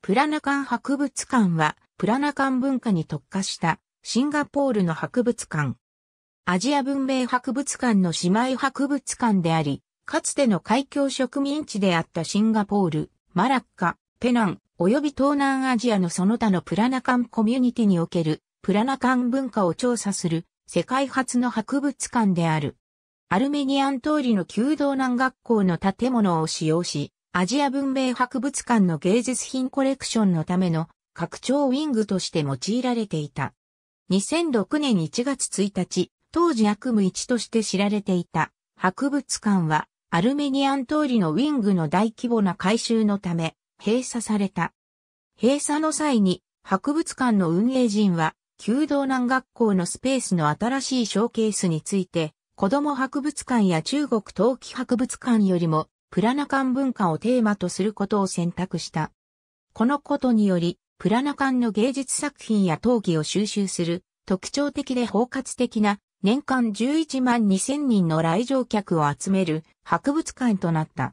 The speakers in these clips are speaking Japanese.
プラナカン博物館は、プラナカン文化に特化したシンガポールの博物館。アジア文明博物館の姉妹博物館であり、かつての海峡植民地であったシンガポール、マラッカ、ペナン、及び東南アジアのその他のプラナカンコミュニティにおけるプラナカン文化を調査する世界初の博物館である。アルメニアン通りの旧道南学校の建物を使用し、アジア文明博物館の芸術品コレクションのための拡張ウィングとして用いられていた。2006年1月1日、当時悪夢一として知られていた博物館はアルメニアン通りのウィングの大規模な改修のため閉鎖された。閉鎖の際に博物館の運営陣は旧道南学校のスペースの新しいショーケースについて子供博物館や中国陶器博物館よりもプラナカン文化をテーマとすることを選択した。このことにより、プラナカンの芸術作品や陶器を収集する特徴的で包括的な年間11万2000人の来場客を集める博物館となった。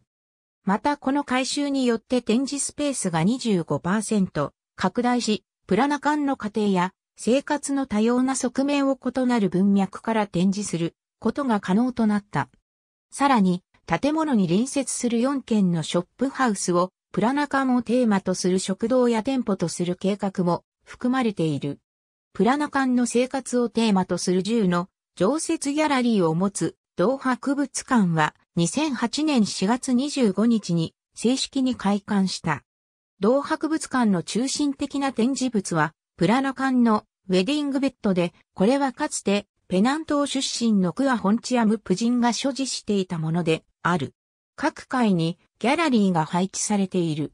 またこの改修によって展示スペースが25%拡大し、プラナカンの家庭や生活の多様な側面を異なる文脈から展示することが可能となった。さらに、建物に隣接する4軒のショップハウスをプラナカンをテーマとする食堂や店舗とする計画も含まれている。プラナカンの生活をテーマとする10の常設ギャラリーを持つ同博物館は2008年4月25日に正式に開館した。同博物館の中心的な展示物はプラナカンのウェディングベッドで、これはかつてペナンを出身のクア・ホンチアム・プジンが所持していたもので、ある。各階にギャラリーが配置されている。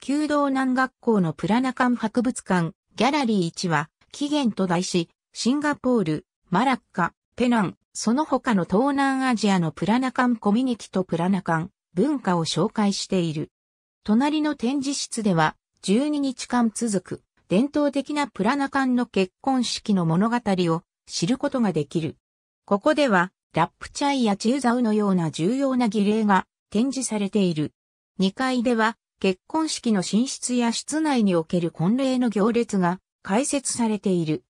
旧道南学校のプラナカン博物館、ギャラリー1は、起源と題し、シンガポール、マラッカ、ペナン、その他の東南アジアのプラナカンコミュニティとプラナカン、文化を紹介している。隣の展示室では、12日間続く、伝統的なプラナカンの結婚式の物語を知ることができる。ここでは、ラップチャイやチューザウのような重要な儀礼が展示されている。2階では結婚式の寝室や室内における婚礼の行列が開設されている。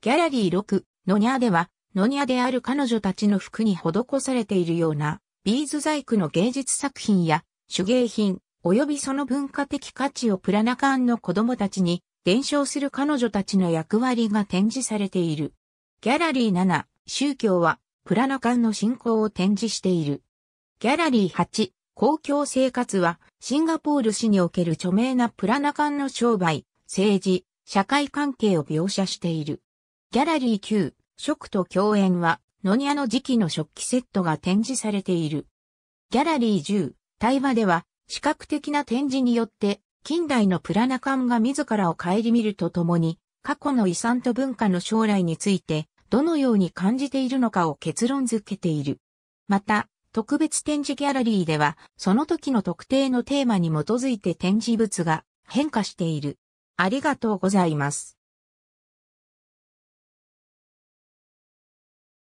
ギャラリー6、ノニャーでは、ノニャーである彼女たちの服に施されているような、ビーズ細工の芸術作品や手芸品、及びその文化的価値をプラナカンの子供たちに伝承する彼女たちの役割が展示されている。ギャラリー7、宗教はプラナカンの信仰を展示している。ギャラリー8、公共生活は、シンガポール市における著名なプラナカンの商売、政治、社会関係を描写している。ギャラリー9、食と共演は、ノニアの時期の食器セットが展示されている。ギャラリー10、対話では、視覚的な展示によって、近代のプラナカンが自らを顧みるとともに、過去の遺産と文化の将来について、どのように感じているのかを結論づけている。また、特別展示ギャラリーでは、その時の特定のテーマに基づいて展示物が変化している。ありがとうございます。